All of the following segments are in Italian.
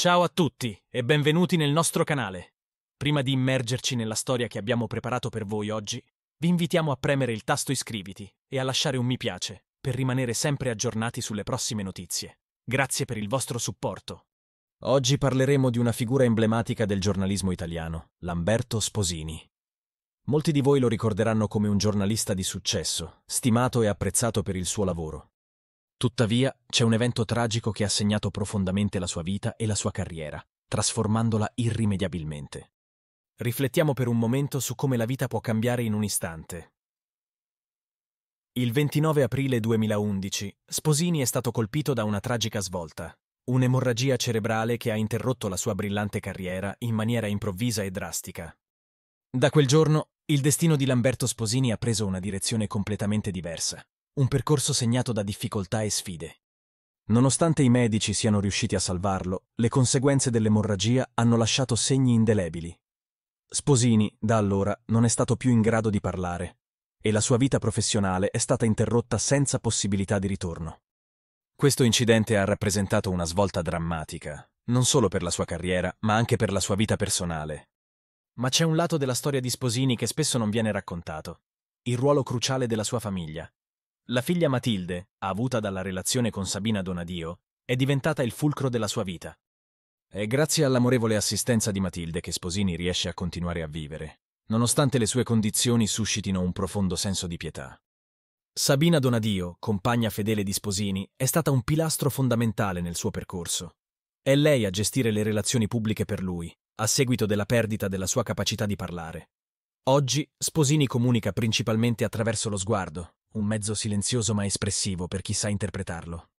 Ciao a tutti e benvenuti nel nostro canale. Prima di immergerci nella storia che abbiamo preparato per voi oggi, vi invitiamo a premere il tasto iscriviti e a lasciare un mi piace per rimanere sempre aggiornati sulle prossime notizie. Grazie per il vostro supporto. Oggi parleremo di una figura emblematica del giornalismo italiano, Lamberto Sposini. Molti di voi lo ricorderanno come un giornalista di successo, stimato e apprezzato per il suo lavoro. Tuttavia, c'è un evento tragico che ha segnato profondamente la sua vita e la sua carriera, trasformandola irrimediabilmente. Riflettiamo per un momento su come la vita può cambiare in un istante. Il 29 aprile 2011, Sposini è stato colpito da una tragica svolta, un'emorragia cerebrale che ha interrotto la sua brillante carriera in maniera improvvisa e drastica. Da quel giorno, il destino di Lamberto Sposini ha preso una direzione completamente diversa un percorso segnato da difficoltà e sfide. Nonostante i medici siano riusciti a salvarlo, le conseguenze dell'emorragia hanno lasciato segni indelebili. Sposini, da allora, non è stato più in grado di parlare e la sua vita professionale è stata interrotta senza possibilità di ritorno. Questo incidente ha rappresentato una svolta drammatica, non solo per la sua carriera, ma anche per la sua vita personale. Ma c'è un lato della storia di Sposini che spesso non viene raccontato, il ruolo cruciale della sua famiglia. La figlia Matilde, avuta dalla relazione con Sabina Donadio, è diventata il fulcro della sua vita. È grazie all'amorevole assistenza di Matilde che Sposini riesce a continuare a vivere, nonostante le sue condizioni suscitino un profondo senso di pietà. Sabina Donadio, compagna fedele di Sposini, è stata un pilastro fondamentale nel suo percorso. È lei a gestire le relazioni pubbliche per lui, a seguito della perdita della sua capacità di parlare. Oggi Sposini comunica principalmente attraverso lo sguardo, un mezzo silenzioso ma espressivo per chi sa interpretarlo.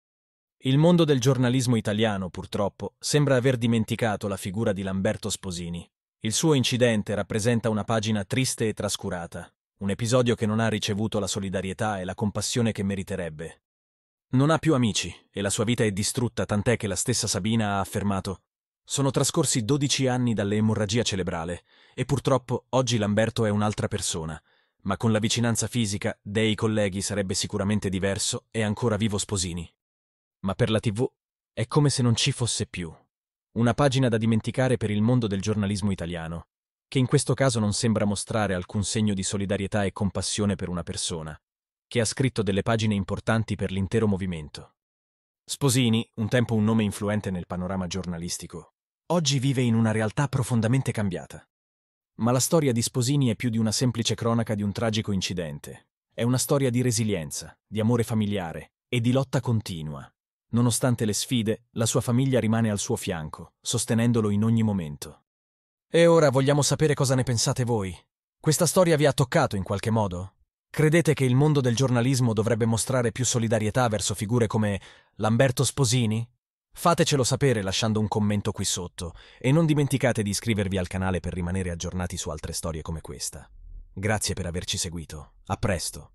Il mondo del giornalismo italiano, purtroppo, sembra aver dimenticato la figura di Lamberto Sposini. Il suo incidente rappresenta una pagina triste e trascurata, un episodio che non ha ricevuto la solidarietà e la compassione che meriterebbe. Non ha più amici e la sua vita è distrutta tant'è che la stessa Sabina ha affermato sono trascorsi 12 anni dall'emorragia cerebrale e purtroppo oggi Lamberto è un'altra persona, ma con la vicinanza fisica dei colleghi sarebbe sicuramente diverso e ancora vivo Sposini. Ma per la TV è come se non ci fosse più. Una pagina da dimenticare per il mondo del giornalismo italiano, che in questo caso non sembra mostrare alcun segno di solidarietà e compassione per una persona, che ha scritto delle pagine importanti per l'intero movimento. Sposini, un tempo un nome influente nel panorama giornalistico, oggi vive in una realtà profondamente cambiata. Ma la storia di Sposini è più di una semplice cronaca di un tragico incidente. È una storia di resilienza, di amore familiare e di lotta continua. Nonostante le sfide, la sua famiglia rimane al suo fianco, sostenendolo in ogni momento. E ora vogliamo sapere cosa ne pensate voi. Questa storia vi ha toccato in qualche modo? Credete che il mondo del giornalismo dovrebbe mostrare più solidarietà verso figure come Lamberto Sposini, Fatecelo sapere lasciando un commento qui sotto e non dimenticate di iscrivervi al canale per rimanere aggiornati su altre storie come questa. Grazie per averci seguito. A presto!